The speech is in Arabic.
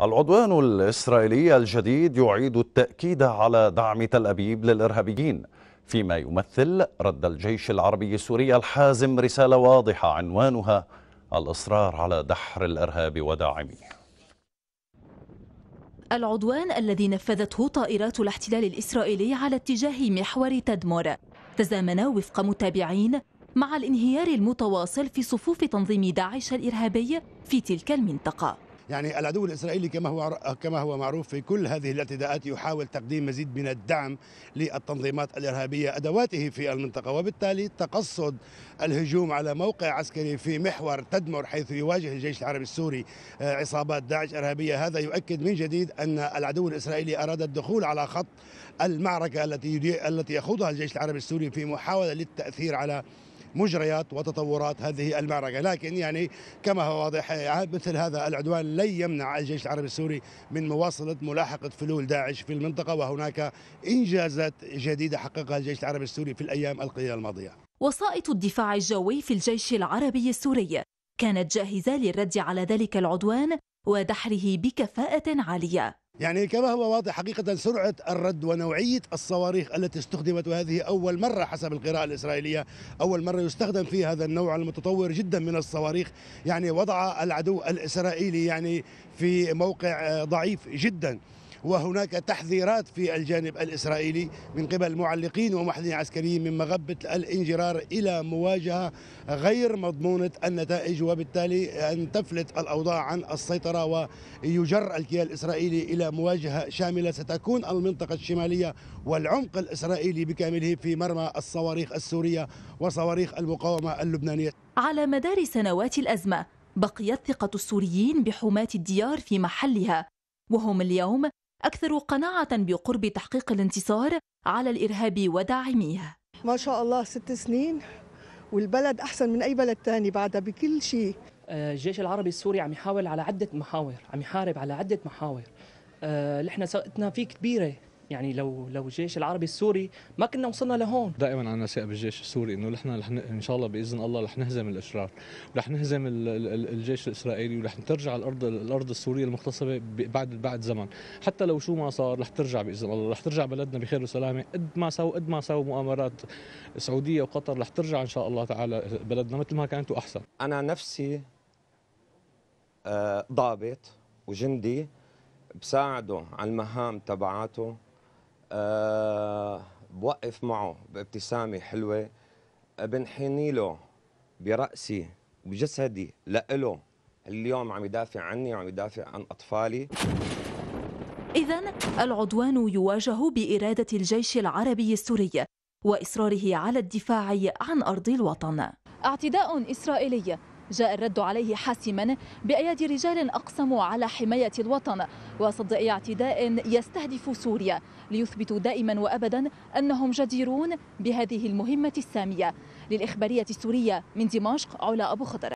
العدوان الإسرائيلي الجديد يعيد التأكيد على دعم تل أبيب للإرهابيين فيما يمثل رد الجيش العربي السوري الحازم رسالة واضحة عنوانها الإصرار على دحر الإرهاب وداعميه العدوان الذي نفذته طائرات الاحتلال الإسرائيلي على اتجاه محور تدمر تزامن وفق متابعين مع الانهيار المتواصل في صفوف تنظيم داعش الإرهابي في تلك المنطقة يعني العدو الإسرائيلي كما هو كما هو معروف في كل هذه الاعتداءات يحاول تقديم مزيد من الدعم للتنظيمات الإرهابية أدواته في المنطقة وبالتالي تقصد الهجوم على موقع عسكري في محور تدمر حيث يواجه الجيش العربي السوري آه، عصابات داعش إرهابية هذا يؤكد من جديد أن العدو الإسرائيلي أراد الدخول على خط المعركة التي التي يخوضها الجيش العربي السوري في محاولة للتأثير على مجريات وتطورات هذه المعركة لكن يعني كما هو واضح مثل هذا العدوان لن يمنع الجيش العربي السوري من مواصلة ملاحقة فلول داعش في المنطقة وهناك إنجازات جديدة حققها الجيش العربي السوري في الأيام القليلة الماضية وسائط الدفاع الجوي في الجيش العربي السوري كانت جاهزة للرد على ذلك العدوان ودحره بكفاءة عالية يعني كما هو واضح حقيقة سرعة الرد ونوعية الصواريخ التي استخدمت وهذه أول مرة حسب القراءة الإسرائيلية أول مرة يستخدم في هذا النوع المتطور جدا من الصواريخ يعني وضع العدو الإسرائيلي يعني في موقع ضعيف جدا وهناك تحذيرات في الجانب الإسرائيلي من قبل معلقين ومحللين عسكريين من مغبة الانجرار إلى مواجهة غير مضمونة النتائج وبالتالي أن تفلت الأوضاع عن السيطرة ويجر الكيان الإسرائيلي إلى مواجهة شاملة ستكون المنطقة الشمالية والعمق الإسرائيلي بكامله في مرمى الصواريخ السورية وصواريخ المقاومة اللبنانية على مدار سنوات الأزمة بقيت ثقة السوريين بحماة الديار في محلها وهم اليوم أكثر قناعة بقرب تحقيق الانتصار على الإرهاب وداعميه ما شاء الله ست سنين والبلد أحسن من أي بلد تاني بعدها بكل شيء آه، الجيش العربي السوري عم يحاول على عدة محاور عم يحارب على عدة محاور آه، نحن سقطنا فيه كبيرة يعني لو لو الجيش العربي السوري ما كنا وصلنا لهون دائما عندنا ثقه بالجيش السوري انه نحن ان شاء الله باذن الله رح نهزم الاشرار رح نهزم الجيش الاسرائيلي ورح ترجع الارض الارض السوريه المغتصبه بعد بعد زمن حتى لو شو ما صار رح ترجع باذن الله رح ترجع بلدنا بخير وسلامه قد ما سووا قد ما سووا مؤامرات السعوديه وقطر رح ترجع ان شاء الله تعالى بلدنا مثل ما كانت واحسن انا نفسي آه، ضابط وجندي بساعده على المهام تبعاته آه، بوقف معه بابتسامة حلوة بنحني له برأسي بجسدي لإله اليوم عم يدافع عني وعم يدافع عن أطفالي إذا العدوان يواجه بإرادة الجيش العربي السوري وإصراره على الدفاع عن أرض الوطن اعتداء إسرائيلي جاء الرد عليه حاسما بأيادي رجال أقسموا على حماية الوطن وصد أي اعتداء يستهدف سوريا ليثبتوا دائما وأبدا أنهم جديرون بهذه المهمة السامية للإخبارية السورية من دمشق علا أبو خضر